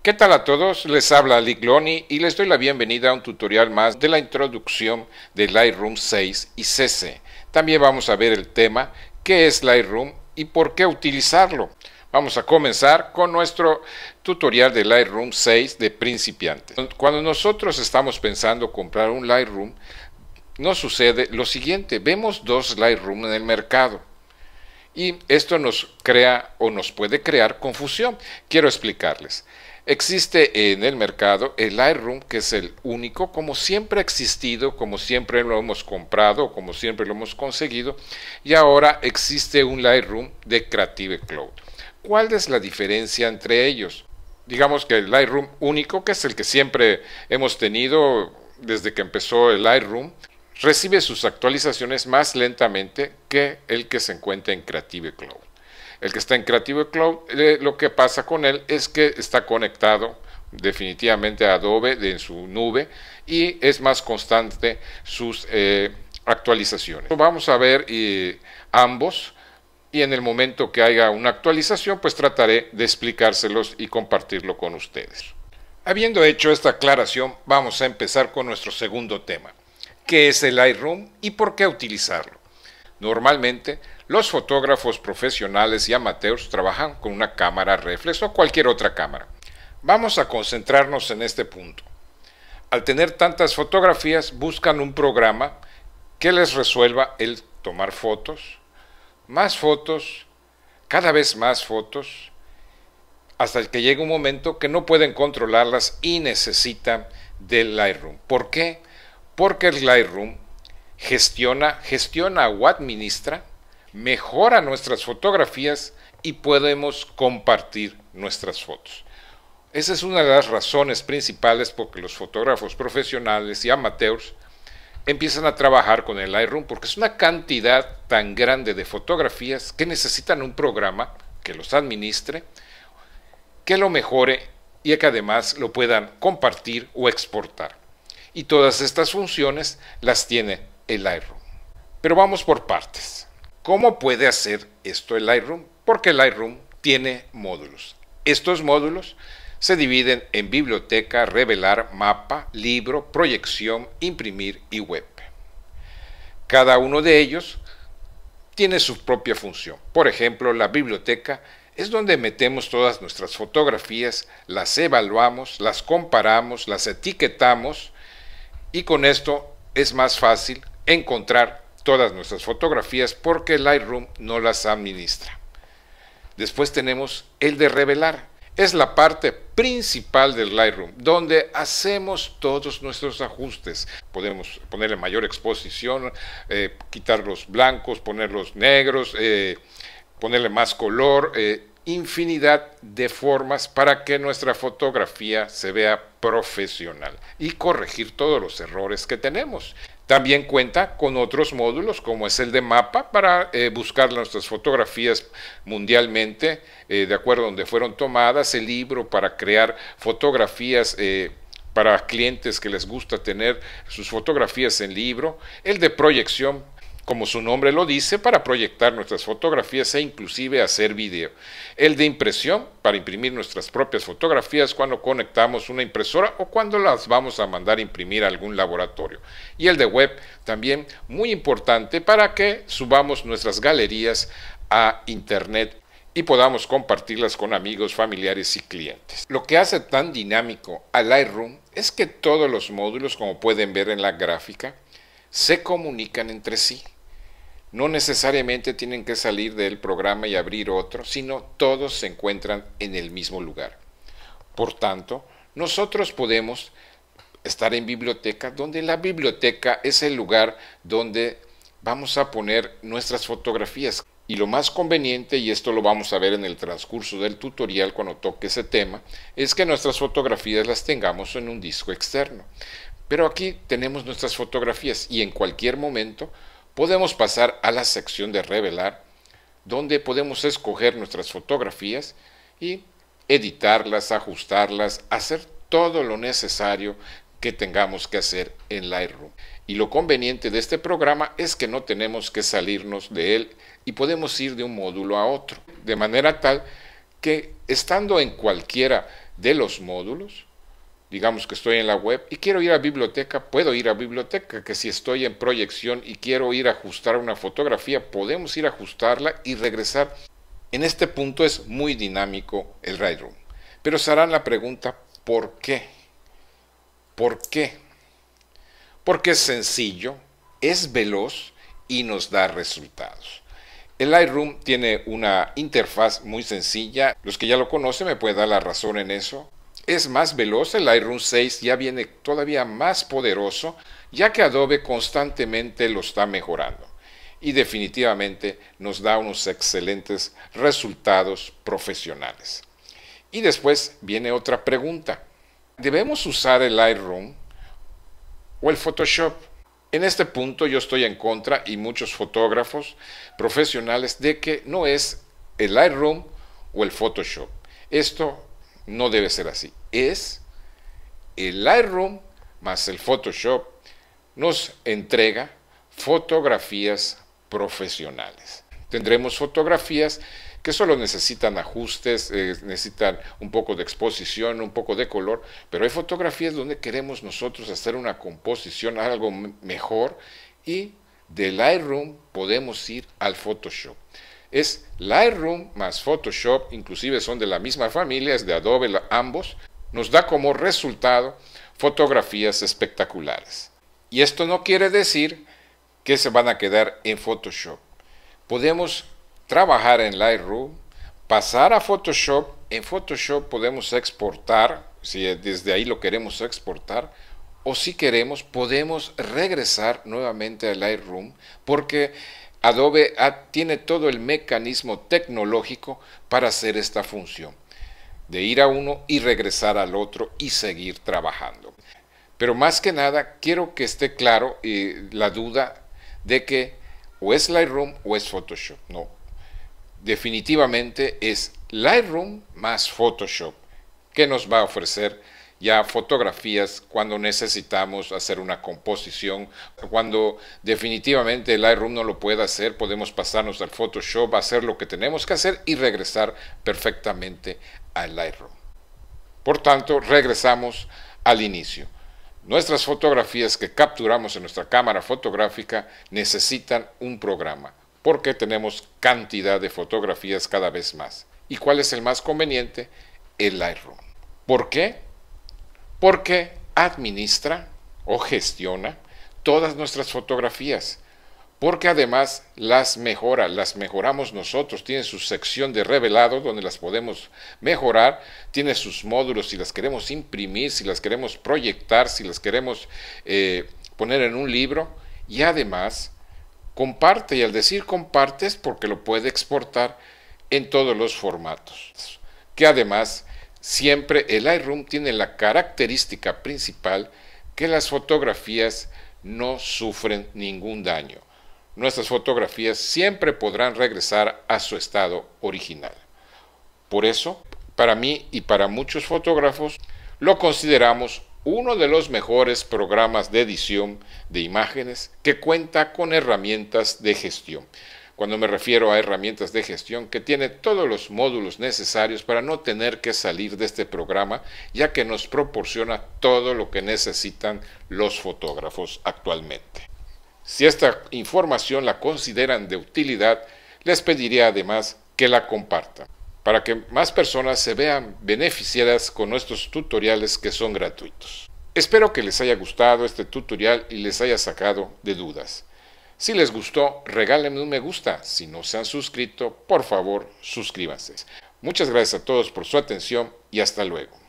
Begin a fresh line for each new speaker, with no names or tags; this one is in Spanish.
¿Qué tal a todos? Les habla Lick y les doy la bienvenida a un tutorial más de la introducción de Lightroom 6 y CC. También vamos a ver el tema, qué es Lightroom y por qué utilizarlo. Vamos a comenzar con nuestro tutorial de Lightroom 6 de principiantes Cuando nosotros estamos pensando comprar un Lightroom, nos sucede lo siguiente, vemos dos Lightroom en el mercado y esto nos crea o nos puede crear confusión. Quiero explicarles. Existe en el mercado el Lightroom, que es el único, como siempre ha existido, como siempre lo hemos comprado, como siempre lo hemos conseguido, y ahora existe un Lightroom de Creative Cloud. ¿Cuál es la diferencia entre ellos? Digamos que el Lightroom único, que es el que siempre hemos tenido desde que empezó el Lightroom, recibe sus actualizaciones más lentamente que el que se encuentra en Creative Cloud. El que está en Creative Cloud, eh, lo que pasa con él es que está conectado definitivamente a Adobe de, en su nube y es más constante sus eh, actualizaciones. Vamos a ver eh, ambos y en el momento que haya una actualización, pues trataré de explicárselos y compartirlo con ustedes. Habiendo hecho esta aclaración, vamos a empezar con nuestro segundo tema, que es el Lightroom y por qué utilizarlo. Normalmente, los fotógrafos profesionales y amateurs trabajan con una cámara reflex o cualquier otra cámara. Vamos a concentrarnos en este punto. Al tener tantas fotografías, buscan un programa que les resuelva el tomar fotos, más fotos, cada vez más fotos, hasta que llega un momento que no pueden controlarlas y necesitan del Lightroom. ¿Por qué? Porque el Lightroom gestiona, gestiona o administra, mejora nuestras fotografías y podemos compartir nuestras fotos. Esa es una de las razones principales porque los fotógrafos profesionales y amateurs empiezan a trabajar con el Lightroom porque es una cantidad tan grande de fotografías que necesitan un programa que los administre, que lo mejore y que además lo puedan compartir o exportar. Y todas estas funciones las tiene el Lightroom. Pero vamos por partes. ¿Cómo puede hacer esto el Lightroom? Porque el Lightroom tiene módulos. Estos módulos se dividen en biblioteca, revelar, mapa, libro, proyección, imprimir y web. Cada uno de ellos tiene su propia función. Por ejemplo, la biblioteca es donde metemos todas nuestras fotografías, las evaluamos, las comparamos, las etiquetamos y con esto es más fácil encontrar todas nuestras fotografías porque Lightroom no las administra. Después tenemos el de revelar, es la parte principal del Lightroom, donde hacemos todos nuestros ajustes. Podemos ponerle mayor exposición, eh, quitar los blancos, poner los negros, eh, ponerle más color, eh, infinidad de formas para que nuestra fotografía se vea profesional y corregir todos los errores que tenemos. También cuenta con otros módulos como es el de mapa para eh, buscar nuestras fotografías mundialmente eh, de acuerdo a donde fueron tomadas, el libro para crear fotografías eh, para clientes que les gusta tener sus fotografías en libro, el de proyección como su nombre lo dice, para proyectar nuestras fotografías e inclusive hacer video. El de impresión, para imprimir nuestras propias fotografías cuando conectamos una impresora o cuando las vamos a mandar a imprimir a algún laboratorio. Y el de web, también muy importante para que subamos nuestras galerías a internet y podamos compartirlas con amigos, familiares y clientes. Lo que hace tan dinámico a Lightroom es que todos los módulos, como pueden ver en la gráfica, se comunican entre sí no necesariamente tienen que salir del programa y abrir otro, sino todos se encuentran en el mismo lugar. Por tanto, nosotros podemos estar en biblioteca, donde la biblioteca es el lugar donde vamos a poner nuestras fotografías. Y lo más conveniente, y esto lo vamos a ver en el transcurso del tutorial cuando toque ese tema, es que nuestras fotografías las tengamos en un disco externo. Pero aquí tenemos nuestras fotografías y en cualquier momento podemos pasar a la sección de revelar, donde podemos escoger nuestras fotografías y editarlas, ajustarlas, hacer todo lo necesario que tengamos que hacer en Lightroom. Y lo conveniente de este programa es que no tenemos que salirnos de él y podemos ir de un módulo a otro, de manera tal que estando en cualquiera de los módulos, digamos que estoy en la web y quiero ir a biblioteca, puedo ir a biblioteca, que si estoy en proyección y quiero ir a ajustar una fotografía, podemos ir a ajustarla y regresar. En este punto es muy dinámico el Lightroom. Pero se harán la pregunta, ¿por qué? ¿Por qué? Porque es sencillo, es veloz y nos da resultados. El Lightroom tiene una interfaz muy sencilla. Los que ya lo conocen me pueden dar la razón en eso es más veloz, el Lightroom 6 ya viene todavía más poderoso, ya que Adobe constantemente lo está mejorando y definitivamente nos da unos excelentes resultados profesionales. Y después viene otra pregunta. ¿Debemos usar el Lightroom o el Photoshop? En este punto yo estoy en contra y muchos fotógrafos profesionales de que no es el Lightroom o el Photoshop. Esto no debe ser así. Es el Lightroom más el Photoshop nos entrega fotografías profesionales. Tendremos fotografías que solo necesitan ajustes, eh, necesitan un poco de exposición, un poco de color, pero hay fotografías donde queremos nosotros hacer una composición, algo mejor, y del Lightroom podemos ir al Photoshop es Lightroom más Photoshop, inclusive son de la misma familia, es de Adobe ambos, nos da como resultado fotografías espectaculares. Y esto no quiere decir que se van a quedar en Photoshop. Podemos trabajar en Lightroom, pasar a Photoshop, en Photoshop podemos exportar, si desde ahí lo queremos exportar, o si queremos podemos regresar nuevamente a Lightroom, porque Adobe tiene todo el mecanismo tecnológico para hacer esta función, de ir a uno y regresar al otro y seguir trabajando. Pero más que nada, quiero que esté claro eh, la duda de que o es Lightroom o es Photoshop. No, definitivamente es Lightroom más Photoshop que nos va a ofrecer ya fotografías cuando necesitamos hacer una composición, cuando definitivamente el Lightroom no lo puede hacer, podemos pasarnos al Photoshop, hacer lo que tenemos que hacer y regresar perfectamente al Lightroom. Por tanto, regresamos al inicio. Nuestras fotografías que capturamos en nuestra cámara fotográfica necesitan un programa, porque tenemos cantidad de fotografías cada vez más. ¿Y cuál es el más conveniente? El Lightroom. ¿Por qué? porque administra o gestiona todas nuestras fotografías, porque además las mejora, las mejoramos nosotros, tiene su sección de revelado donde las podemos mejorar, tiene sus módulos si las queremos imprimir, si las queremos proyectar, si las queremos eh, poner en un libro y además comparte y al decir compartes porque lo puede exportar en todos los formatos, que además Siempre el Lightroom tiene la característica principal que las fotografías no sufren ningún daño. Nuestras fotografías siempre podrán regresar a su estado original. Por eso, para mí y para muchos fotógrafos, lo consideramos uno de los mejores programas de edición de imágenes que cuenta con herramientas de gestión cuando me refiero a herramientas de gestión, que tiene todos los módulos necesarios para no tener que salir de este programa, ya que nos proporciona todo lo que necesitan los fotógrafos actualmente. Si esta información la consideran de utilidad, les pediría además que la compartan, para que más personas se vean beneficiadas con nuestros tutoriales que son gratuitos. Espero que les haya gustado este tutorial y les haya sacado de dudas. Si les gustó, regálenme un me gusta. Si no se han suscrito, por favor, suscríbanse. Muchas gracias a todos por su atención y hasta luego.